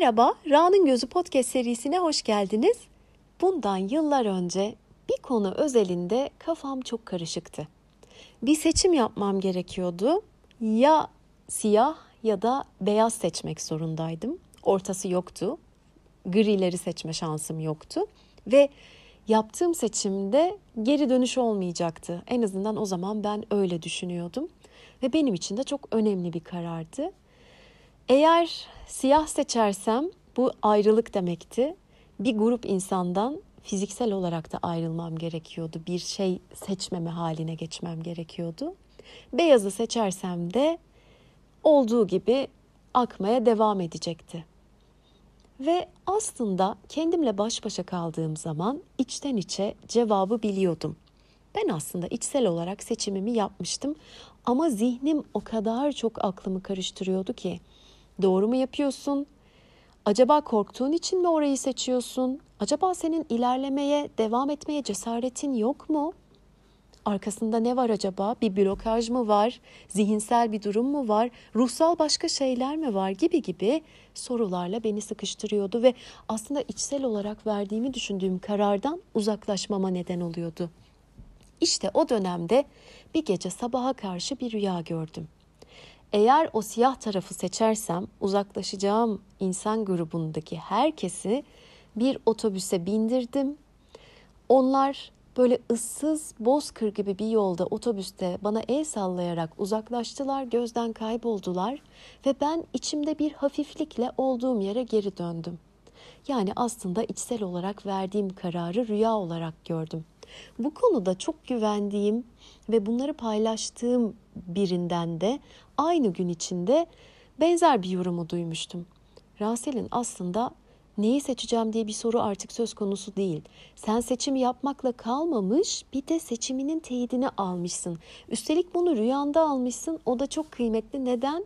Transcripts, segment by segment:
Merhaba, Ra'nın Gözü Podcast serisine hoş geldiniz. Bundan yıllar önce bir konu özelinde kafam çok karışıktı. Bir seçim yapmam gerekiyordu. Ya siyah ya da beyaz seçmek zorundaydım. Ortası yoktu. Grileri seçme şansım yoktu. Ve yaptığım seçimde geri dönüş olmayacaktı. En azından o zaman ben öyle düşünüyordum. Ve benim için de çok önemli bir karardı. Eğer siyah seçersem bu ayrılık demekti. Bir grup insandan fiziksel olarak da ayrılmam gerekiyordu. Bir şey seçmeme haline geçmem gerekiyordu. Beyazı seçersem de olduğu gibi akmaya devam edecekti. Ve aslında kendimle baş başa kaldığım zaman içten içe cevabı biliyordum. Ben aslında içsel olarak seçimimi yapmıştım ama zihnim o kadar çok aklımı karıştırıyordu ki Doğru mu yapıyorsun? Acaba korktuğun için mi orayı seçiyorsun? Acaba senin ilerlemeye, devam etmeye cesaretin yok mu? Arkasında ne var acaba? Bir blokaj mı var? Zihinsel bir durum mu var? Ruhsal başka şeyler mi var? Gibi gibi sorularla beni sıkıştırıyordu ve aslında içsel olarak verdiğimi düşündüğüm karardan uzaklaşmama neden oluyordu. İşte o dönemde bir gece sabaha karşı bir rüya gördüm. Eğer o siyah tarafı seçersem uzaklaşacağım insan grubundaki herkesi bir otobüse bindirdim. Onlar böyle ıssız bozkır gibi bir yolda otobüste bana el sallayarak uzaklaştılar, gözden kayboldular ve ben içimde bir hafiflikle olduğum yere geri döndüm. Yani aslında içsel olarak verdiğim kararı rüya olarak gördüm. Bu konuda çok güvendiğim ve bunları paylaştığım birinden de aynı gün içinde benzer bir yorumu duymuştum. Rasel'in aslında neyi seçeceğim diye bir soru artık söz konusu değil. Sen seçim yapmakla kalmamış bir de seçiminin teyidini almışsın. Üstelik bunu rüyanda almışsın o da çok kıymetli. Neden?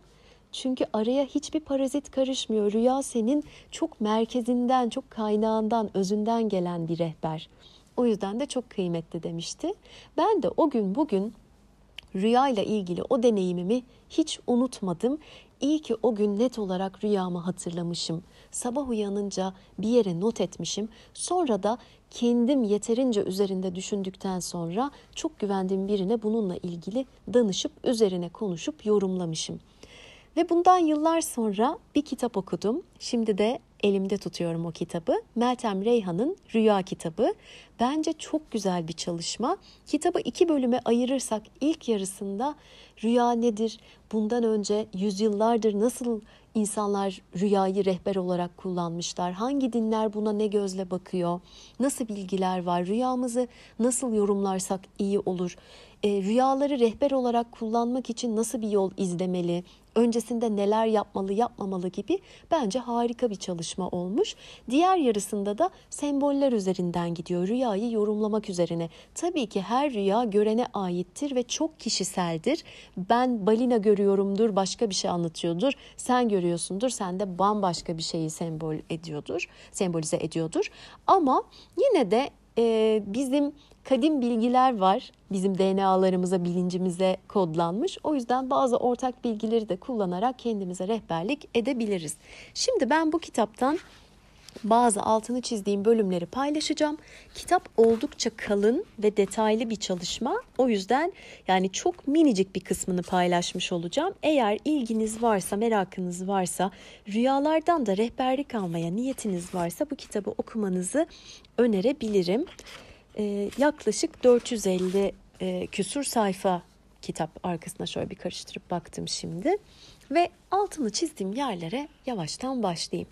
Çünkü araya hiçbir parazit karışmıyor. Rüya senin çok merkezinden, çok kaynağından, özünden gelen bir rehber. O yüzden de çok kıymetli demişti. Ben de o gün bugün rüyayla ilgili o deneyimimi hiç unutmadım. İyi ki o gün net olarak rüyamı hatırlamışım. Sabah uyanınca bir yere not etmişim. Sonra da kendim yeterince üzerinde düşündükten sonra çok güvendiğim birine bununla ilgili danışıp üzerine konuşup yorumlamışım. Ve bundan yıllar sonra bir kitap okudum. Şimdi de elimde tutuyorum o kitabı. Meltem Reyhan'ın Rüya kitabı. Bence çok güzel bir çalışma. Kitabı iki bölüme ayırırsak ilk yarısında rüya nedir? Bundan önce yüzyıllardır nasıl insanlar rüyayı rehber olarak kullanmışlar? Hangi dinler buna ne gözle bakıyor? Nasıl bilgiler var? Rüyamızı nasıl yorumlarsak iyi olur? e, rüyaları rehber olarak kullanmak için nasıl bir yol izlemeli, öncesinde neler yapmalı yapmamalı gibi bence harika bir çalışma olmuş. Diğer yarısında da semboller üzerinden gidiyor rüyayı yorumlamak üzerine. Tabii ki her rüya görene aittir ve çok kişiseldir. Ben balina görüyorumdur başka bir şey anlatıyordur. Sen görüyorsundur sen de bambaşka bir şeyi sembol ediyordur, sembolize ediyordur. Ama yine de e, bizim kadim bilgiler var bizim DNA'larımıza, bilincimize kodlanmış. O yüzden bazı ortak bilgileri de kullanarak kendimize rehberlik edebiliriz. Şimdi ben bu kitaptan bazı altını çizdiğim bölümleri paylaşacağım. Kitap oldukça kalın ve detaylı bir çalışma. O yüzden yani çok minicik bir kısmını paylaşmış olacağım. Eğer ilginiz varsa, merakınız varsa, rüyalardan da rehberlik almaya niyetiniz varsa bu kitabı okumanızı önerebilirim e, yaklaşık 450 e, küsur sayfa kitap arkasına şöyle bir karıştırıp baktım şimdi ve altını çizdiğim yerlere yavaştan başlayayım.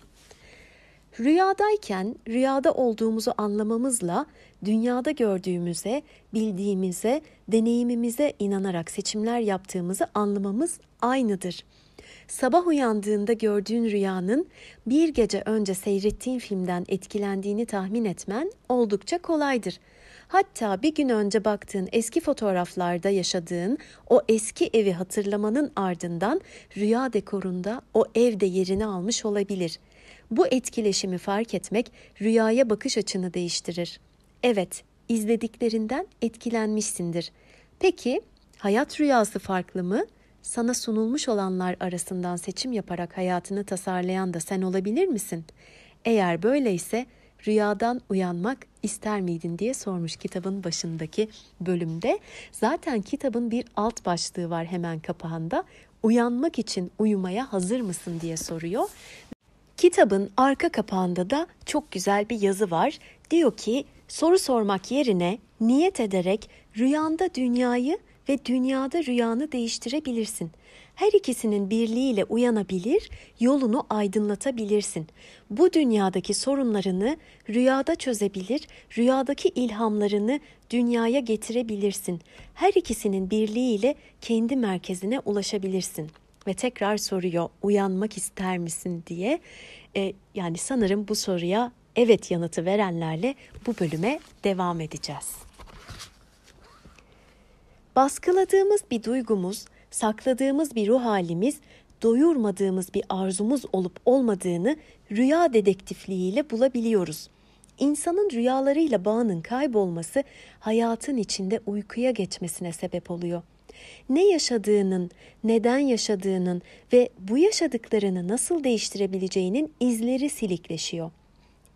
Rüyadayken rüyada olduğumuzu anlamamızla dünyada gördüğümüze, bildiğimize, deneyimimize inanarak seçimler yaptığımızı anlamamız aynıdır. Sabah uyandığında gördüğün rüyanın bir gece önce seyrettiğin filmden etkilendiğini tahmin etmen oldukça kolaydır.'' Hatta bir gün önce baktığın eski fotoğraflarda yaşadığın o eski evi hatırlamanın ardından rüya dekorunda o evde yerini almış olabilir. Bu etkileşimi fark etmek rüyaya bakış açını değiştirir. Evet, izlediklerinden etkilenmişsindir. Peki hayat rüyası farklı mı? Sana sunulmuş olanlar arasından seçim yaparak hayatını tasarlayan da sen olabilir misin? Eğer böyleyse rüyadan uyanmak ister miydin diye sormuş kitabın başındaki bölümde. Zaten kitabın bir alt başlığı var hemen kapağında. Uyanmak için uyumaya hazır mısın diye soruyor. Kitabın arka kapağında da çok güzel bir yazı var. Diyor ki soru sormak yerine niyet ederek rüyanda dünyayı ve dünyada rüyanı değiştirebilirsin.'' her ikisinin birliğiyle uyanabilir, yolunu aydınlatabilirsin. Bu dünyadaki sorunlarını rüyada çözebilir, rüyadaki ilhamlarını dünyaya getirebilirsin. Her ikisinin birliğiyle kendi merkezine ulaşabilirsin.'' ve tekrar soruyor uyanmak ister misin diye. E, yani sanırım bu soruya evet yanıtı verenlerle bu bölüme devam edeceğiz. Baskıladığımız bir duygumuz sakladığımız bir ruh halimiz doyurmadığımız bir arzumuz olup olmadığını rüya dedektifliğiyle bulabiliyoruz. İnsanın rüyalarıyla bağının kaybolması hayatın içinde uykuya geçmesine sebep oluyor. Ne yaşadığının, neden yaşadığının ve bu yaşadıklarını nasıl değiştirebileceğinin izleri silikleşiyor.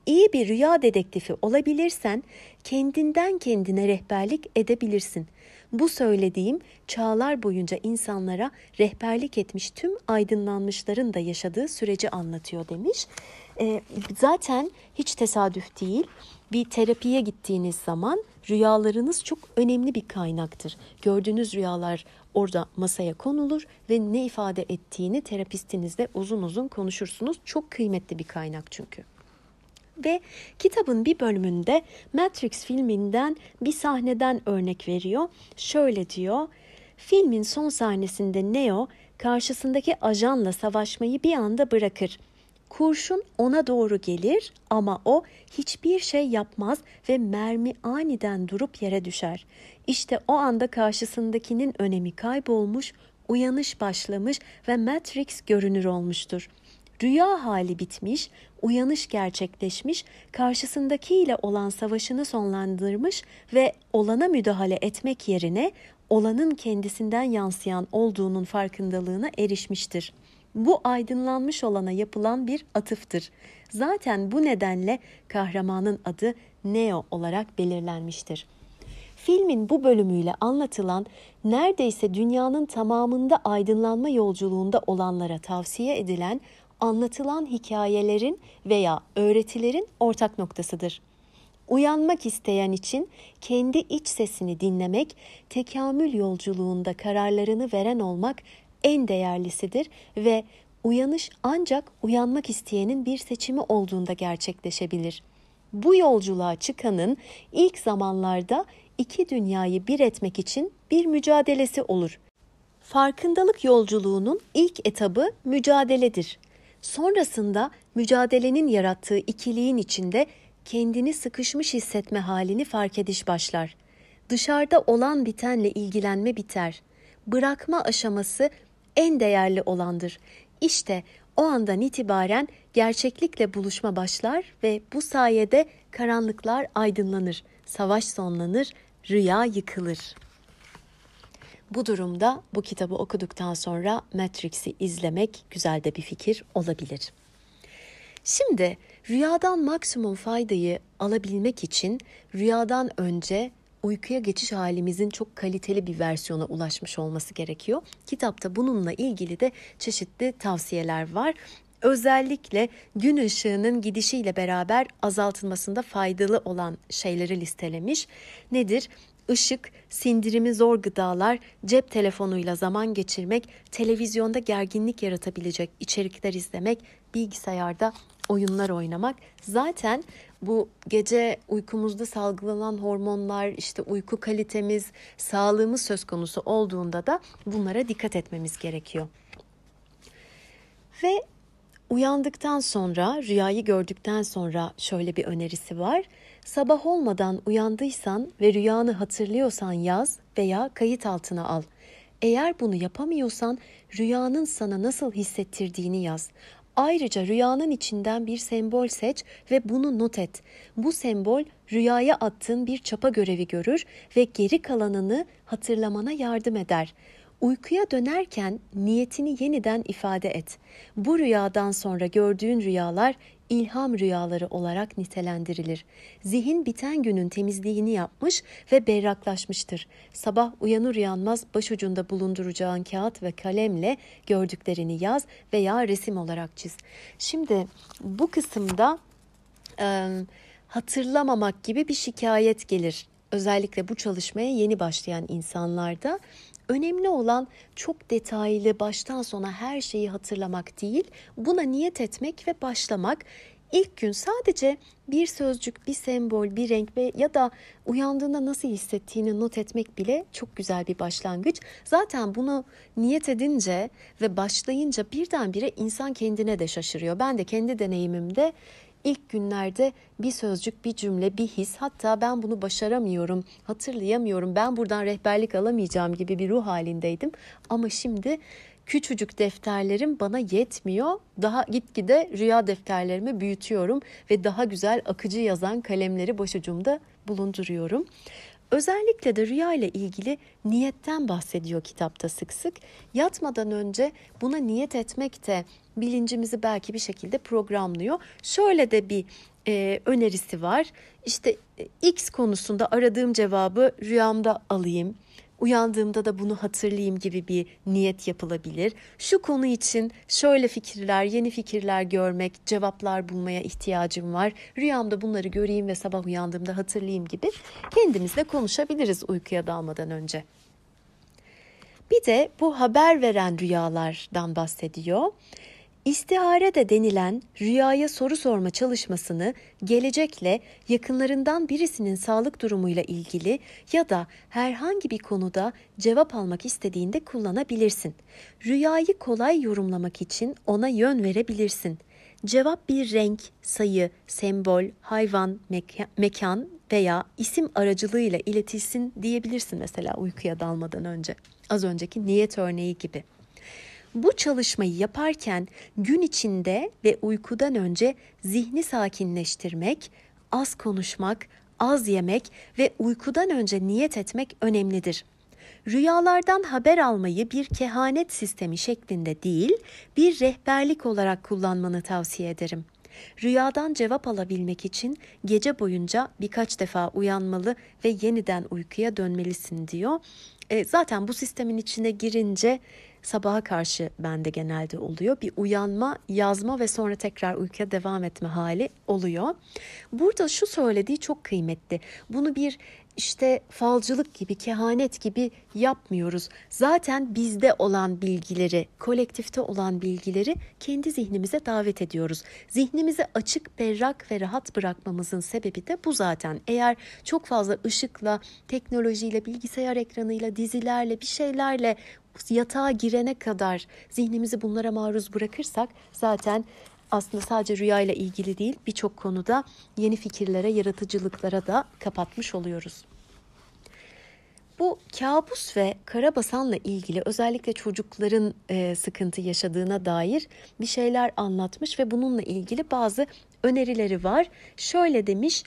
İyi bir rüya dedektifi olabilirsen kendinden kendine rehberlik edebilirsin.'' Bu söylediğim çağlar boyunca insanlara rehberlik etmiş tüm aydınlanmışların da yaşadığı süreci anlatıyor demiş. E, zaten hiç tesadüf değil. Bir terapiye gittiğiniz zaman rüyalarınız çok önemli bir kaynaktır. Gördüğünüz rüyalar orada masaya konulur ve ne ifade ettiğini terapistinizle uzun uzun konuşursunuz. Çok kıymetli bir kaynak çünkü ve kitabın bir bölümünde Matrix filminden bir sahneden örnek veriyor. Şöyle diyor. Filmin son sahnesinde Neo karşısındaki ajanla savaşmayı bir anda bırakır. Kurşun ona doğru gelir ama o hiçbir şey yapmaz ve mermi aniden durup yere düşer. İşte o anda karşısındakinin önemi kaybolmuş, uyanış başlamış ve Matrix görünür olmuştur.'' Rüya hali bitmiş, uyanış gerçekleşmiş, karşısındakiyle olan savaşını sonlandırmış ve olana müdahale etmek yerine olanın kendisinden yansıyan olduğunun farkındalığına erişmiştir. Bu aydınlanmış olana yapılan bir atıftır. Zaten bu nedenle kahramanın adı Neo olarak belirlenmiştir. Filmin bu bölümüyle anlatılan neredeyse dünyanın tamamında aydınlanma yolculuğunda olanlara tavsiye edilen anlatılan hikayelerin veya öğretilerin ortak noktasıdır. Uyanmak isteyen için kendi iç sesini dinlemek, tekamül yolculuğunda kararlarını veren olmak en değerlisidir ve uyanış ancak uyanmak isteyenin bir seçimi olduğunda gerçekleşebilir. Bu yolculuğa çıkanın ilk zamanlarda iki dünyayı bir etmek için bir mücadelesi olur. Farkındalık yolculuğunun ilk etabı mücadeledir. Sonrasında mücadelenin yarattığı ikiliğin içinde kendini sıkışmış hissetme halini fark ediş başlar. Dışarıda olan bitenle ilgilenme biter. Bırakma aşaması en değerli olandır. İşte o andan itibaren gerçeklikle buluşma başlar ve bu sayede karanlıklar aydınlanır, savaş sonlanır, rüya yıkılır.'' Bu durumda bu kitabı okuduktan sonra Matrix'i izlemek güzel de bir fikir olabilir. Şimdi rüyadan maksimum faydayı alabilmek için rüyadan önce uykuya geçiş halimizin çok kaliteli bir versiyona ulaşmış olması gerekiyor. Kitapta bununla ilgili de çeşitli tavsiyeler var. Özellikle gün ışığının gidişiyle beraber azaltılmasında faydalı olan şeyleri listelemiş. Nedir? ışık, sindirimi zor gıdalar, cep telefonuyla zaman geçirmek, televizyonda gerginlik yaratabilecek içerikler izlemek, bilgisayarda oyunlar oynamak zaten bu gece uykumuzda salgılanan hormonlar, işte uyku kalitemiz, sağlığımız söz konusu olduğunda da bunlara dikkat etmemiz gerekiyor. Ve uyandıktan sonra, rüyayı gördükten sonra şöyle bir önerisi var Sabah olmadan uyandıysan ve rüyanı hatırlıyorsan yaz veya kayıt altına al. Eğer bunu yapamıyorsan rüyanın sana nasıl hissettirdiğini yaz. Ayrıca rüyanın içinden bir sembol seç ve bunu not et. Bu sembol rüyaya attığın bir çapa görevi görür ve geri kalanını hatırlamana yardım eder. Uykuya dönerken niyetini yeniden ifade et. Bu rüyadan sonra gördüğün rüyalar ilham rüyaları olarak nitelendirilir. Zihin biten günün temizliğini yapmış ve berraklaşmıştır. Sabah uyanır uyanmaz başucunda bulunduracağın kağıt ve kalemle gördüklerini yaz veya resim olarak çiz. Şimdi bu kısımda e, hatırlamamak gibi bir şikayet gelir özellikle bu çalışmaya yeni başlayan insanlarda Önemli olan çok detaylı baştan sona her şeyi hatırlamak değil, buna niyet etmek ve başlamak. İlk gün sadece bir sözcük, bir sembol, bir renk ve ya da uyandığında nasıl hissettiğini not etmek bile çok güzel bir başlangıç. Zaten bunu niyet edince ve başlayınca birdenbire insan kendine de şaşırıyor. Ben de kendi deneyimimde ilk günlerde bir sözcük, bir cümle, bir his hatta ben bunu başaramıyorum, hatırlayamıyorum, ben buradan rehberlik alamayacağım gibi bir ruh halindeydim. Ama şimdi küçücük defterlerim bana yetmiyor. Daha gitgide rüya defterlerimi büyütüyorum ve daha güzel akıcı yazan kalemleri başucumda bulunduruyorum. Özellikle de rüya ile ilgili niyetten bahsediyor kitapta sık sık. Yatmadan önce buna niyet etmek de bilincimizi belki bir şekilde programlıyor. Şöyle de bir e, önerisi var. İşte e, X konusunda aradığım cevabı rüyamda alayım uyandığımda da bunu hatırlayayım gibi bir niyet yapılabilir. Şu konu için şöyle fikirler, yeni fikirler görmek, cevaplar bulmaya ihtiyacım var. Rüyamda bunları göreyim ve sabah uyandığımda hatırlayayım gibi kendimizle konuşabiliriz uykuya dalmadan önce. Bir de bu haber veren rüyalardan bahsediyor. İstihare de denilen rüyaya soru sorma çalışmasını gelecekle yakınlarından birisinin sağlık durumuyla ilgili ya da herhangi bir konuda cevap almak istediğinde kullanabilirsin. Rüyayı kolay yorumlamak için ona yön verebilirsin. Cevap bir renk, sayı, sembol, hayvan, meka mekan veya isim aracılığıyla iletilsin diyebilirsin mesela uykuya dalmadan önce. Az önceki niyet örneği gibi. Bu çalışmayı yaparken gün içinde ve uykudan önce zihni sakinleştirmek, az konuşmak, az yemek ve uykudan önce niyet etmek önemlidir. Rüyalardan haber almayı bir kehanet sistemi şeklinde değil, bir rehberlik olarak kullanmanı tavsiye ederim. Rüyadan cevap alabilmek için gece boyunca birkaç defa uyanmalı ve yeniden uykuya dönmelisin diyor. E, zaten bu sistemin içine girince sabaha karşı bende genelde oluyor. Bir uyanma, yazma ve sonra tekrar uykuya devam etme hali oluyor. Burada şu söylediği çok kıymetli. Bunu bir işte falcılık gibi, kehanet gibi yapmıyoruz. Zaten bizde olan bilgileri, kolektifte olan bilgileri kendi zihnimize davet ediyoruz. Zihnimizi açık, berrak ve rahat bırakmamızın sebebi de bu zaten. Eğer çok fazla ışıkla, teknolojiyle, bilgisayar ekranıyla, dizilerle, bir şeylerle yatağa girene kadar zihnimizi bunlara maruz bırakırsak zaten aslında sadece rüyayla ilgili değil birçok konuda yeni fikirlere, yaratıcılıklara da kapatmış oluyoruz. Bu kabus ve karabasanla ilgili özellikle çocukların e, sıkıntı yaşadığına dair bir şeyler anlatmış ve bununla ilgili bazı önerileri var. Şöyle demiş,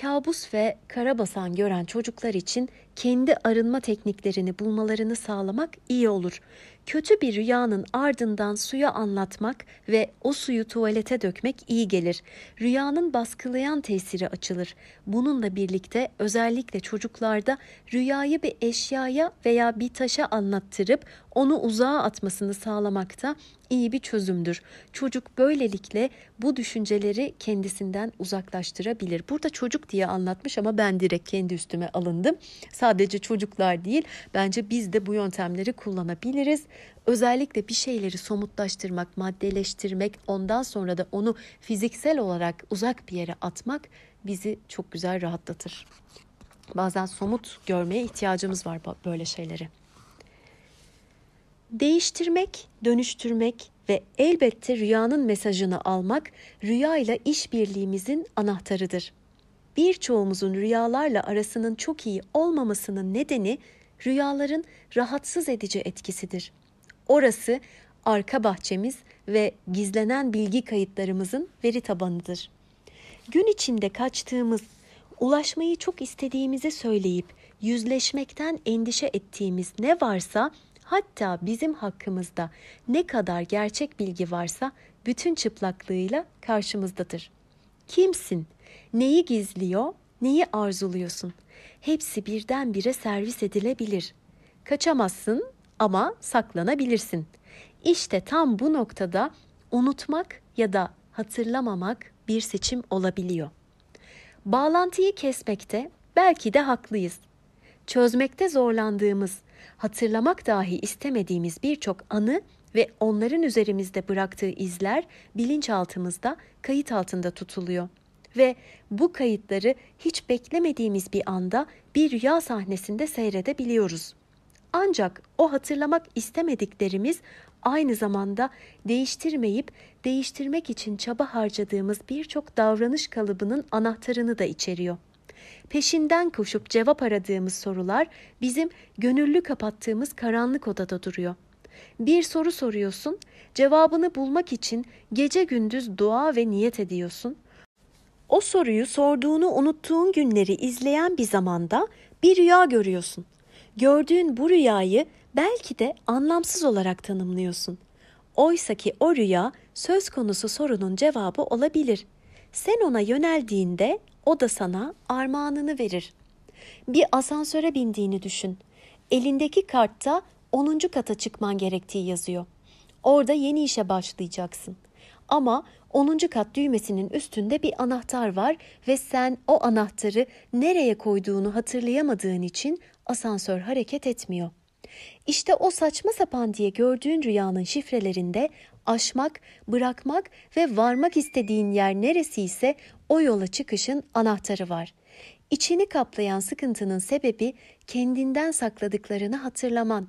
kabus ve karabasan gören çocuklar için kendi arınma tekniklerini bulmalarını sağlamak iyi olur. Kötü bir rüyanın ardından suya anlatmak ve o suyu tuvalete dökmek iyi gelir. Rüyanın baskılayan tesiri açılır. Bununla birlikte özellikle çocuklarda rüyayı bir eşyaya veya bir taşa anlattırıp onu uzağa atmasını sağlamak da iyi bir çözümdür. Çocuk böylelikle bu düşünceleri kendisinden uzaklaştırabilir. Burada çocuk diye anlatmış ama ben direkt kendi üstüme alındım. Sadece çocuklar değil bence biz de bu yöntemleri kullanabiliriz. Özellikle bir şeyleri somutlaştırmak, maddeleştirmek, ondan sonra da onu fiziksel olarak uzak bir yere atmak bizi çok güzel rahatlatır. Bazen somut görmeye ihtiyacımız var böyle şeyleri. Değiştirmek, dönüştürmek ve elbette rüyanın mesajını almak rüya ile işbirliğimizin anahtarıdır birçoğumuzun rüyalarla arasının çok iyi olmamasının nedeni rüyaların rahatsız edici etkisidir. Orası arka bahçemiz ve gizlenen bilgi kayıtlarımızın veri tabanıdır. Gün içinde kaçtığımız, ulaşmayı çok istediğimizi söyleyip yüzleşmekten endişe ettiğimiz ne varsa hatta bizim hakkımızda ne kadar gerçek bilgi varsa bütün çıplaklığıyla karşımızdadır. Kimsin? Neyi gizliyor, neyi arzuluyorsun? Hepsi birdenbire servis edilebilir. Kaçamazsın ama saklanabilirsin. İşte tam bu noktada unutmak ya da hatırlamamak bir seçim olabiliyor. Bağlantıyı kesmekte belki de haklıyız. Çözmekte zorlandığımız, hatırlamak dahi istemediğimiz birçok anı ve onların üzerimizde bıraktığı izler bilinçaltımızda kayıt altında tutuluyor ve bu kayıtları hiç beklemediğimiz bir anda bir rüya sahnesinde seyredebiliyoruz. Ancak o hatırlamak istemediklerimiz aynı zamanda değiştirmeyip değiştirmek için çaba harcadığımız birçok davranış kalıbının anahtarını da içeriyor. Peşinden koşup cevap aradığımız sorular bizim gönüllü kapattığımız karanlık odada duruyor. Bir soru soruyorsun, cevabını bulmak için gece gündüz dua ve niyet ediyorsun. O soruyu sorduğunu unuttuğun günleri izleyen bir zamanda bir rüya görüyorsun. Gördüğün bu rüyayı belki de anlamsız olarak tanımlıyorsun. Oysaki o rüya söz konusu sorunun cevabı olabilir. Sen ona yöneldiğinde o da sana armağanını verir. Bir asansöre bindiğini düşün. Elindeki kartta 10. kata çıkman gerektiği yazıyor. Orada yeni işe başlayacaksın. Ama 10. kat düğmesinin üstünde bir anahtar var ve sen o anahtarı nereye koyduğunu hatırlayamadığın için asansör hareket etmiyor. İşte o saçma sapan diye gördüğün rüyanın şifrelerinde aşmak, bırakmak ve varmak istediğin yer neresi ise o yola çıkışın anahtarı var. İçini kaplayan sıkıntının sebebi kendinden sakladıklarını hatırlaman.''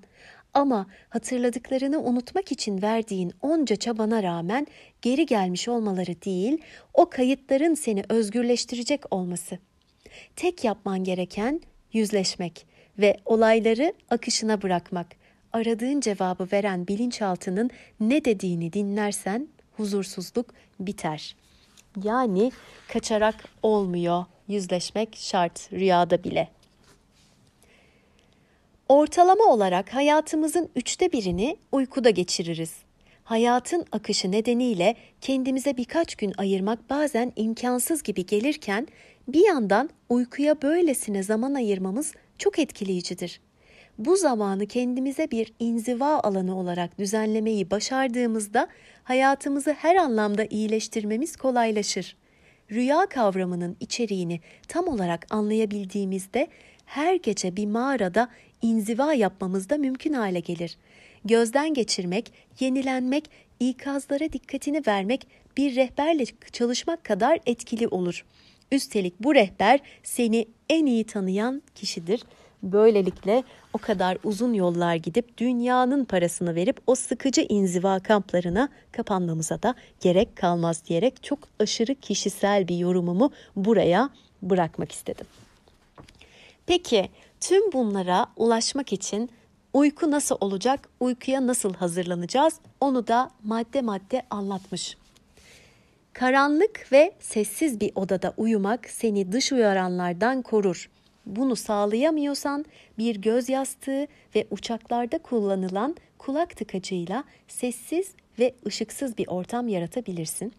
Ama hatırladıklarını unutmak için verdiğin onca çabana rağmen geri gelmiş olmaları değil, o kayıtların seni özgürleştirecek olması. Tek yapman gereken yüzleşmek ve olayları akışına bırakmak. Aradığın cevabı veren bilinçaltının ne dediğini dinlersen huzursuzluk biter. Yani kaçarak olmuyor. Yüzleşmek şart rüyada bile. Ortalama olarak hayatımızın üçte birini uykuda geçiririz. Hayatın akışı nedeniyle kendimize birkaç gün ayırmak bazen imkansız gibi gelirken bir yandan uykuya böylesine zaman ayırmamız çok etkileyicidir. Bu zamanı kendimize bir inziva alanı olarak düzenlemeyi başardığımızda hayatımızı her anlamda iyileştirmemiz kolaylaşır. Rüya kavramının içeriğini tam olarak anlayabildiğimizde her gece bir mağarada inziva yapmamız da mümkün hale gelir. Gözden geçirmek, yenilenmek, ikazlara dikkatini vermek bir rehberle çalışmak kadar etkili olur. Üstelik bu rehber seni en iyi tanıyan kişidir. Böylelikle o kadar uzun yollar gidip dünyanın parasını verip o sıkıcı inziva kamplarına kapanmamıza da gerek kalmaz diyerek çok aşırı kişisel bir yorumumu buraya bırakmak istedim. Peki Tüm bunlara ulaşmak için uyku nasıl olacak, uykuya nasıl hazırlanacağız onu da madde madde anlatmış. Karanlık ve sessiz bir odada uyumak seni dış uyaranlardan korur. Bunu sağlayamıyorsan bir göz yastığı ve uçaklarda kullanılan kulak tıkacıyla sessiz ve ışıksız bir ortam yaratabilirsin.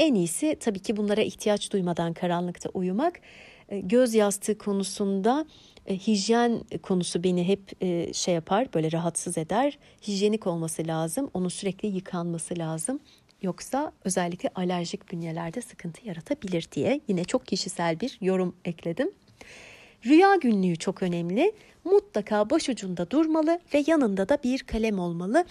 En iyisi tabii ki bunlara ihtiyaç duymadan karanlıkta uyumak. Ee, göz yastığı konusunda e, hijyen konusu beni hep e, şey yapar, böyle rahatsız eder. Hijyenik olması lazım, onun sürekli yıkanması lazım. Yoksa özellikle alerjik bünyelerde sıkıntı yaratabilir diye yine çok kişisel bir yorum ekledim. Rüya günlüğü çok önemli. Mutlaka başucunda durmalı ve yanında da bir kalem olmalı.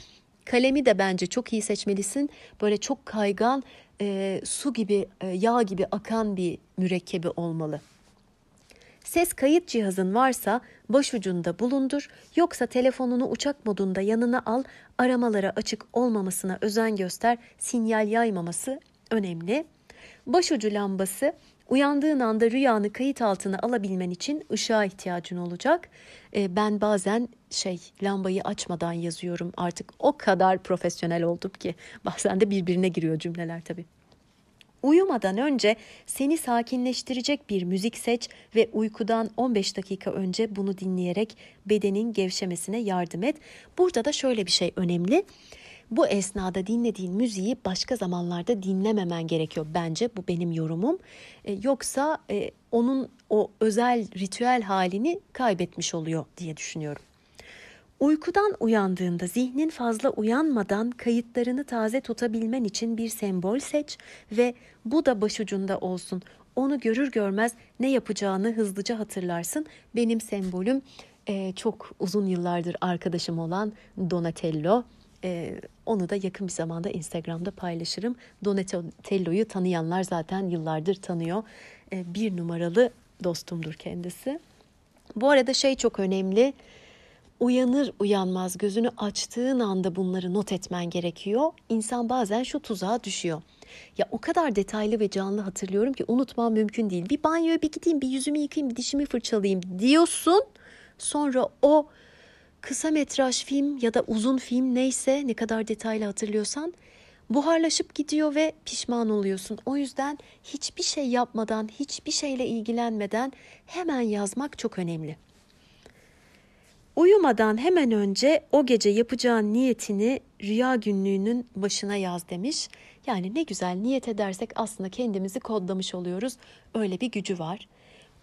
Kalemi de bence çok iyi seçmelisin. Böyle çok kaygan, e, su gibi, e, yağ gibi akan bir mürekkebi olmalı. Ses kayıt cihazın varsa başucunda bulundur, yoksa telefonunu uçak modunda yanına al, aramalara açık olmamasına özen göster, sinyal yaymaması önemli. Başucu lambası Uyandığın anda rüyanı kayıt altına alabilmen için ışığa ihtiyacın olacak. Ee, ben bazen şey lambayı açmadan yazıyorum artık o kadar profesyonel oldum ki bazen de birbirine giriyor cümleler tabii. Uyumadan önce seni sakinleştirecek bir müzik seç ve uykudan 15 dakika önce bunu dinleyerek bedenin gevşemesine yardım et. Burada da şöyle bir şey önemli. Bu esnada dinlediğin müziği başka zamanlarda dinlememen gerekiyor bence bu benim yorumum. E, yoksa e, onun o özel ritüel halini kaybetmiş oluyor diye düşünüyorum. Uykudan uyandığında zihnin fazla uyanmadan kayıtlarını taze tutabilmen için bir sembol seç ve bu da başucunda olsun. Onu görür görmez ne yapacağını hızlıca hatırlarsın. Benim sembolüm e, çok uzun yıllardır arkadaşım olan Donatello. E, onu da yakın bir zamanda Instagram'da paylaşırım. Donatello'yu tanıyanlar zaten yıllardır tanıyor. E, bir numaralı dostumdur kendisi. Bu arada şey çok önemli uyanır uyanmaz gözünü açtığın anda bunları not etmen gerekiyor. İnsan bazen şu tuzağa düşüyor. Ya o kadar detaylı ve canlı hatırlıyorum ki unutmam mümkün değil. Bir banyoya bir gideyim, bir yüzümü yıkayayım, bir dişimi fırçalayayım diyorsun. Sonra o kısa metraj film ya da uzun film neyse ne kadar detaylı hatırlıyorsan buharlaşıp gidiyor ve pişman oluyorsun. O yüzden hiçbir şey yapmadan, hiçbir şeyle ilgilenmeden hemen yazmak çok önemli. Uyumadan hemen önce o gece yapacağın niyetini rüya günlüğünün başına yaz demiş. Yani ne güzel niyet edersek aslında kendimizi kodlamış oluyoruz. Öyle bir gücü var.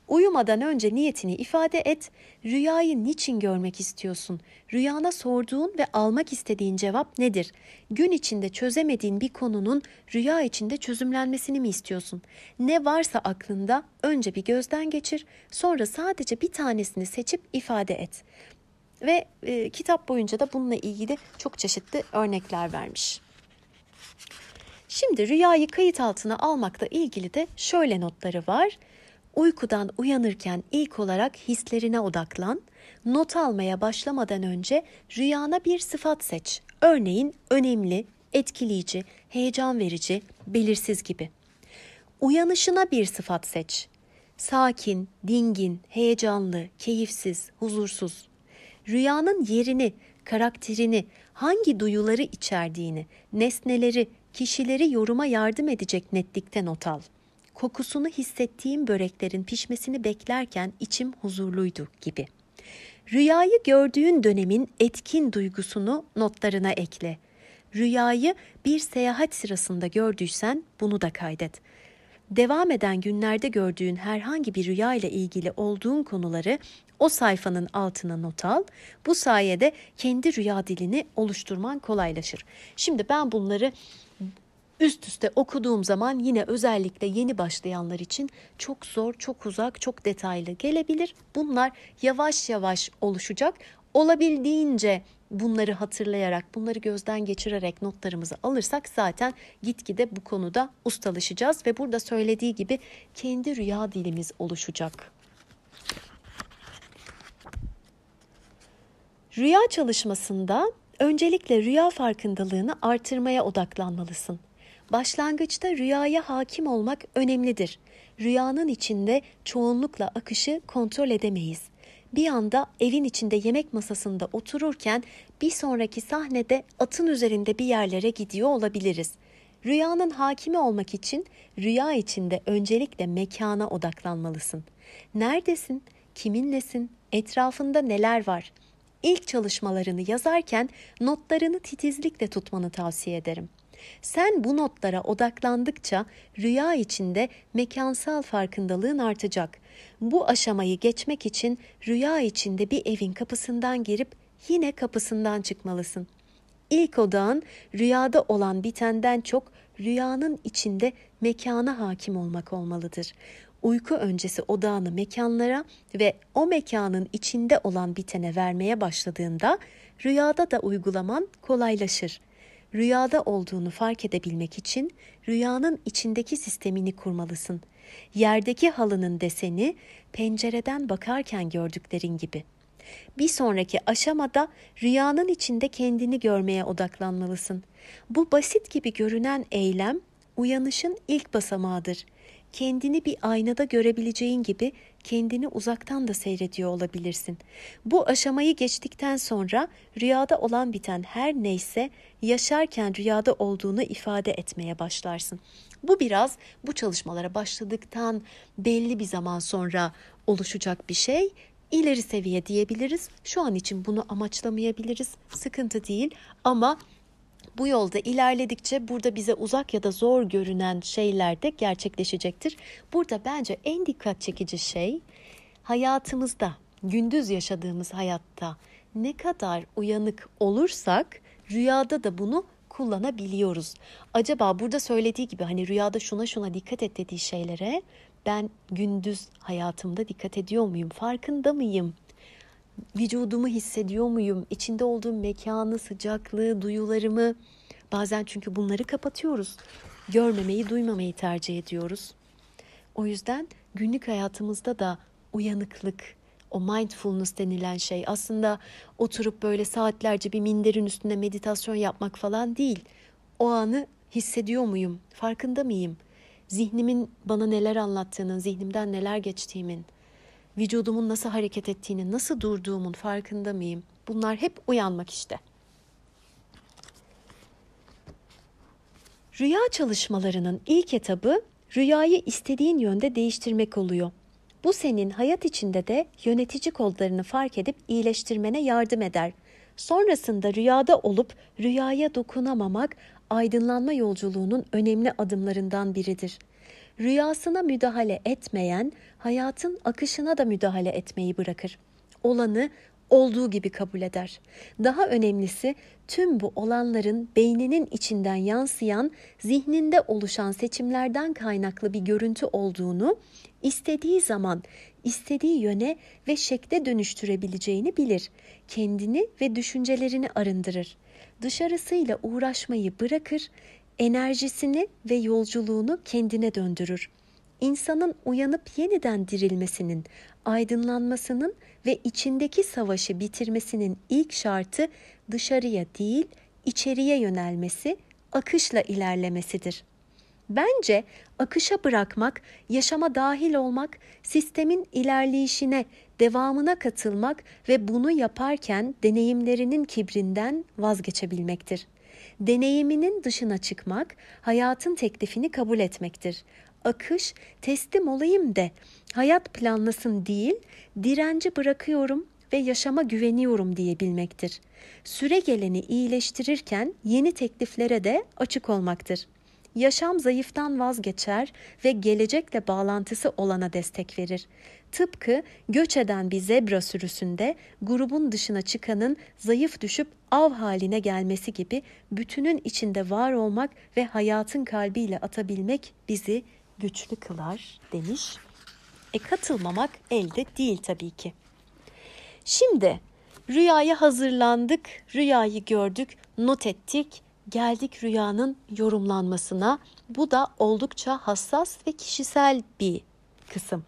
Uyumadan önce niyetini ifade et. Rüyayı niçin görmek istiyorsun? Rüyana sorduğun ve almak istediğin cevap nedir? Gün içinde çözemediğin bir konunun rüya içinde çözümlenmesini mi istiyorsun? Ne varsa aklında önce bir gözden geçir, sonra sadece bir tanesini seçip ifade et ve e, kitap boyunca da bununla ilgili çok çeşitli örnekler vermiş. Şimdi rüyayı kayıt altına almakla ilgili de şöyle notları var. Uykudan uyanırken ilk olarak hislerine odaklan. Not almaya başlamadan önce rüyana bir sıfat seç. Örneğin önemli, etkileyici, heyecan verici, belirsiz gibi. Uyanışına bir sıfat seç. Sakin, dingin, heyecanlı, keyifsiz, huzursuz rüyanın yerini, karakterini, hangi duyuları içerdiğini, nesneleri, kişileri yoruma yardım edecek netlikte not al. Kokusunu hissettiğim böreklerin pişmesini beklerken içim huzurluydu gibi. Rüyayı gördüğün dönemin etkin duygusunu notlarına ekle. Rüyayı bir seyahat sırasında gördüysen bunu da kaydet. Devam eden günlerde gördüğün herhangi bir rüya ile ilgili olduğun konuları o sayfanın altına not al. Bu sayede kendi rüya dilini oluşturman kolaylaşır. Şimdi ben bunları üst üste okuduğum zaman yine özellikle yeni başlayanlar için çok zor, çok uzak, çok detaylı gelebilir. Bunlar yavaş yavaş oluşacak. Olabildiğince bunları hatırlayarak, bunları gözden geçirerek notlarımızı alırsak zaten gitgide bu konuda ustalaşacağız ve burada söylediği gibi kendi rüya dilimiz oluşacak. Rüya çalışmasında öncelikle rüya farkındalığını artırmaya odaklanmalısın. Başlangıçta rüyaya hakim olmak önemlidir. Rüyanın içinde çoğunlukla akışı kontrol edemeyiz. Bir anda evin içinde yemek masasında otururken bir sonraki sahnede atın üzerinde bir yerlere gidiyor olabiliriz. Rüyanın hakimi olmak için rüya içinde öncelikle mekana odaklanmalısın. Neredesin? Kiminlesin? Etrafında neler var? ilk çalışmalarını yazarken notlarını titizlikle tutmanı tavsiye ederim. Sen bu notlara odaklandıkça rüya içinde mekansal farkındalığın artacak. Bu aşamayı geçmek için rüya içinde bir evin kapısından girip yine kapısından çıkmalısın. İlk odağın rüyada olan bitenden çok rüyanın içinde mekana hakim olmak olmalıdır uyku öncesi odağını mekanlara ve o mekanın içinde olan bitene vermeye başladığında rüyada da uygulaman kolaylaşır. Rüyada olduğunu fark edebilmek için rüyanın içindeki sistemini kurmalısın. Yerdeki halının deseni pencereden bakarken gördüklerin gibi. Bir sonraki aşamada rüyanın içinde kendini görmeye odaklanmalısın. Bu basit gibi görünen eylem uyanışın ilk basamağıdır kendini bir aynada görebileceğin gibi kendini uzaktan da seyrediyor olabilirsin. Bu aşamayı geçtikten sonra rüyada olan biten her neyse yaşarken rüyada olduğunu ifade etmeye başlarsın. Bu biraz bu çalışmalara başladıktan belli bir zaman sonra oluşacak bir şey ileri seviye diyebiliriz. Şu an için bunu amaçlamayabiliriz. Sıkıntı değil ama bu yolda ilerledikçe burada bize uzak ya da zor görünen şeyler de gerçekleşecektir. Burada bence en dikkat çekici şey hayatımızda, gündüz yaşadığımız hayatta ne kadar uyanık olursak rüyada da bunu kullanabiliyoruz. Acaba burada söylediği gibi hani rüyada şuna şuna dikkat et dediği şeylere ben gündüz hayatımda dikkat ediyor muyum? Farkında mıyım? vücudumu hissediyor muyum? İçinde olduğum mekanı, sıcaklığı, duyularımı bazen çünkü bunları kapatıyoruz. Görmemeyi, duymamayı tercih ediyoruz. O yüzden günlük hayatımızda da uyanıklık, o mindfulness denilen şey aslında oturup böyle saatlerce bir minderin üstünde meditasyon yapmak falan değil. O anı hissediyor muyum? Farkında mıyım? Zihnimin bana neler anlattığının, zihnimden neler geçtiğimin vücudumun nasıl hareket ettiğini, nasıl durduğumun farkında mıyım? Bunlar hep uyanmak işte. Rüya çalışmalarının ilk etabı rüyayı istediğin yönde değiştirmek oluyor. Bu senin hayat içinde de yönetici kodlarını fark edip iyileştirmene yardım eder. Sonrasında rüyada olup rüyaya dokunamamak aydınlanma yolculuğunun önemli adımlarından biridir.'' rüyasına müdahale etmeyen hayatın akışına da müdahale etmeyi bırakır. Olanı olduğu gibi kabul eder. Daha önemlisi tüm bu olanların beyninin içinden yansıyan, zihninde oluşan seçimlerden kaynaklı bir görüntü olduğunu, istediği zaman istediği yöne ve şekle dönüştürebileceğini bilir. Kendini ve düşüncelerini arındırır. Dışarısıyla uğraşmayı bırakır, enerjisini ve yolculuğunu kendine döndürür. İnsanın uyanıp yeniden dirilmesinin, aydınlanmasının ve içindeki savaşı bitirmesinin ilk şartı dışarıya değil, içeriye yönelmesi, akışla ilerlemesidir. Bence akışa bırakmak, yaşama dahil olmak, sistemin ilerleyişine, devamına katılmak ve bunu yaparken deneyimlerinin kibrinden vazgeçebilmektir.'' deneyiminin dışına çıkmak, hayatın teklifini kabul etmektir. Akış, teslim olayım de, hayat planlasın değil, direnci bırakıyorum ve yaşama güveniyorum diyebilmektir. Süre geleni iyileştirirken yeni tekliflere de açık olmaktır yaşam zayıftan vazgeçer ve gelecekle bağlantısı olana destek verir. Tıpkı göç eden bir zebra sürüsünde grubun dışına çıkanın zayıf düşüp av haline gelmesi gibi bütünün içinde var olmak ve hayatın kalbiyle atabilmek bizi güçlü kılar demiş. E katılmamak elde değil tabii ki. Şimdi rüyaya hazırlandık, rüyayı gördük, not ettik geldik rüyanın yorumlanmasına. Bu da oldukça hassas ve kişisel bir kısım.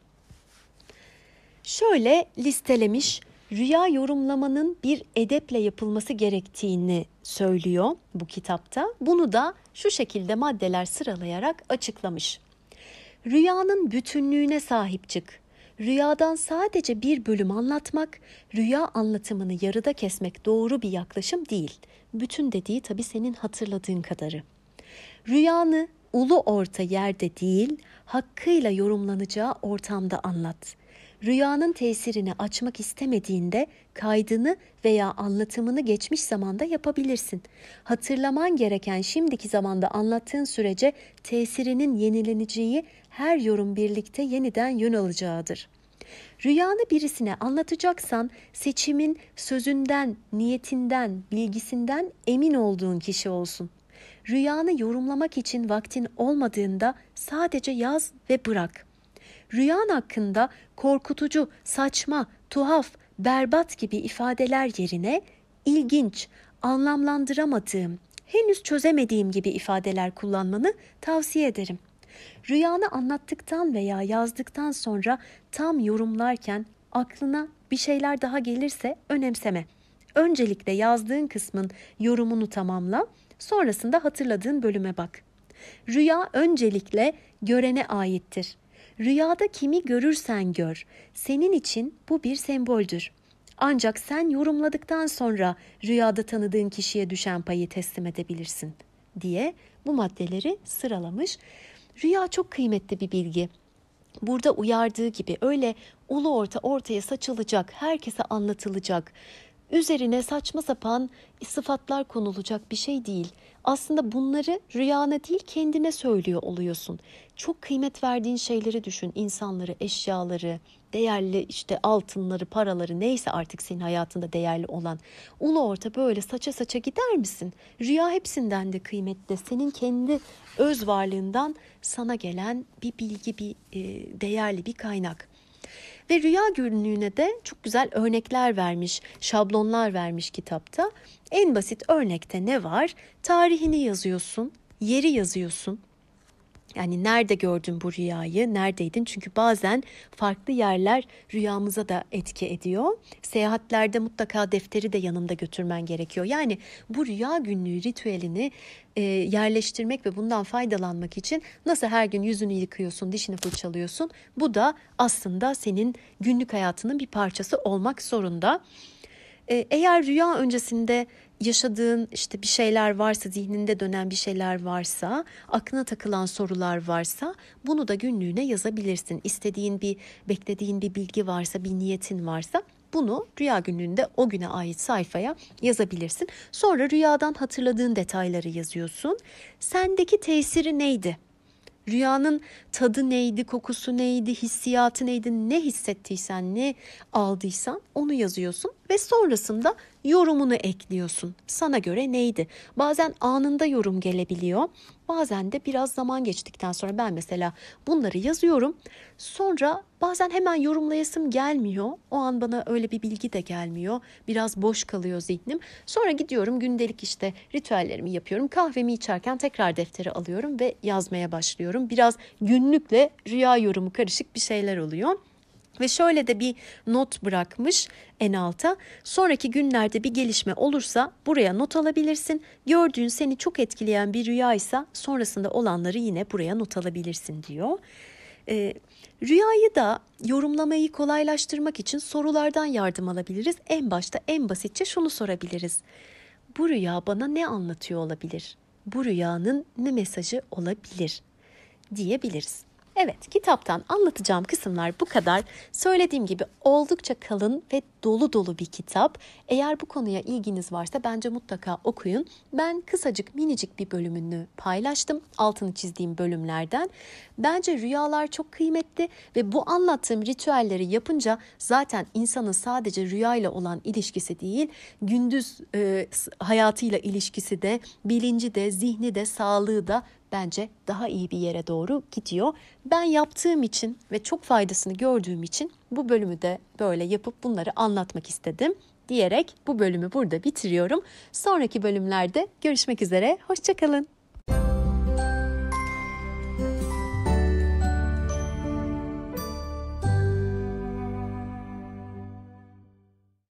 Şöyle listelemiş rüya yorumlamanın bir edeple yapılması gerektiğini söylüyor bu kitapta. Bunu da şu şekilde maddeler sıralayarak açıklamış. Rüyanın bütünlüğüne sahip çık. Rüyadan sadece bir bölüm anlatmak, rüya anlatımını yarıda kesmek doğru bir yaklaşım değil bütün dediği tabii senin hatırladığın kadarı. Rüyanı ulu orta yerde değil, hakkıyla yorumlanacağı ortamda anlat. Rüyanın tesirini açmak istemediğinde kaydını veya anlatımını geçmiş zamanda yapabilirsin. Hatırlaman gereken şimdiki zamanda anlattığın sürece tesirinin yenileneceği her yorum birlikte yeniden yön alacağıdır.'' Rüyanı birisine anlatacaksan seçimin sözünden, niyetinden, bilgisinden emin olduğun kişi olsun. Rüyanı yorumlamak için vaktin olmadığında sadece yaz ve bırak. Rüyan hakkında korkutucu, saçma, tuhaf, berbat gibi ifadeler yerine ilginç, anlamlandıramadığım, henüz çözemediğim gibi ifadeler kullanmanı tavsiye ederim. Rüyanı anlattıktan veya yazdıktan sonra tam yorumlarken aklına bir şeyler daha gelirse önemseme. Öncelikle yazdığın kısmın yorumunu tamamla, sonrasında hatırladığın bölüme bak. Rüya öncelikle görene aittir. Rüyada kimi görürsen gör, senin için bu bir semboldür. Ancak sen yorumladıktan sonra rüyada tanıdığın kişiye düşen payı teslim edebilirsin diye bu maddeleri sıralamış. Rüya çok kıymetli bir bilgi. Burada uyardığı gibi öyle ulu orta ortaya saçılacak, herkese anlatılacak, üzerine saçma sapan sıfatlar konulacak bir şey değil. Aslında bunları rüyana değil kendine söylüyor oluyorsun. Çok kıymet verdiğin şeyleri düşün. insanları, eşyaları, değerli işte altınları, paraları neyse artık senin hayatında değerli olan. Ulu orta böyle saça saça gider misin? Rüya hepsinden de kıymetli. Senin kendi öz varlığından sana gelen bir bilgi, bir e, değerli bir kaynak. Ve rüya günlüğüne de çok güzel örnekler vermiş, şablonlar vermiş kitapta. En basit örnekte ne var? Tarihini yazıyorsun, yeri yazıyorsun, yani nerede gördün bu rüyayı, neredeydin? Çünkü bazen farklı yerler rüyamıza da etki ediyor. Seyahatlerde mutlaka defteri de yanında götürmen gerekiyor. Yani bu rüya günlüğü ritüelini e, yerleştirmek ve bundan faydalanmak için nasıl her gün yüzünü yıkıyorsun, dişini fırçalıyorsun? Bu da aslında senin günlük hayatının bir parçası olmak zorunda. E, eğer rüya öncesinde yaşadığın işte bir şeyler varsa, zihninde dönen bir şeyler varsa, aklına takılan sorular varsa bunu da günlüğüne yazabilirsin. İstediğin bir, beklediğin bir bilgi varsa, bir niyetin varsa bunu rüya günlüğünde o güne ait sayfaya yazabilirsin. Sonra rüyadan hatırladığın detayları yazıyorsun. Sendeki tesiri neydi? Rüyanın tadı neydi, kokusu neydi, hissiyatı neydi, ne hissettiysen, ne aldıysan onu yazıyorsun ve sonrasında yorumunu ekliyorsun. Sana göre neydi? Bazen anında yorum gelebiliyor. Bazen de biraz zaman geçtikten sonra ben mesela bunları yazıyorum. Sonra bazen hemen yorumlayasım gelmiyor. O an bana öyle bir bilgi de gelmiyor. Biraz boş kalıyor zihnim. Sonra gidiyorum gündelik işte ritüellerimi yapıyorum. Kahvemi içerken tekrar defteri alıyorum ve yazmaya başlıyorum. Biraz günlükle rüya yorumu karışık bir şeyler oluyor. Ve şöyle de bir not bırakmış en alta. Sonraki günlerde bir gelişme olursa buraya not alabilirsin. Gördüğün seni çok etkileyen bir rüya ise sonrasında olanları yine buraya not alabilirsin diyor. Ee, rüyayı da yorumlamayı kolaylaştırmak için sorulardan yardım alabiliriz. En başta en basitçe şunu sorabiliriz. Bu rüya bana ne anlatıyor olabilir? Bu rüyanın ne mesajı olabilir diyebiliriz. Evet, kitaptan anlatacağım kısımlar bu kadar. Söylediğim gibi oldukça kalın ve dolu dolu bir kitap. Eğer bu konuya ilginiz varsa bence mutlaka okuyun. Ben kısacık minicik bir bölümünü paylaştım altını çizdiğim bölümlerden. Bence rüyalar çok kıymetli ve bu anlattığım ritüelleri yapınca zaten insanın sadece rüyayla olan ilişkisi değil, gündüz e, hayatıyla ilişkisi de, bilinci de, zihni de, sağlığı da bence daha iyi bir yere doğru gidiyor. Ben yaptığım için ve çok faydasını gördüğüm için bu bölümü de böyle yapıp bunları anlatmak istedim diyerek bu bölümü burada bitiriyorum. Sonraki bölümlerde görüşmek üzere, hoşçakalın.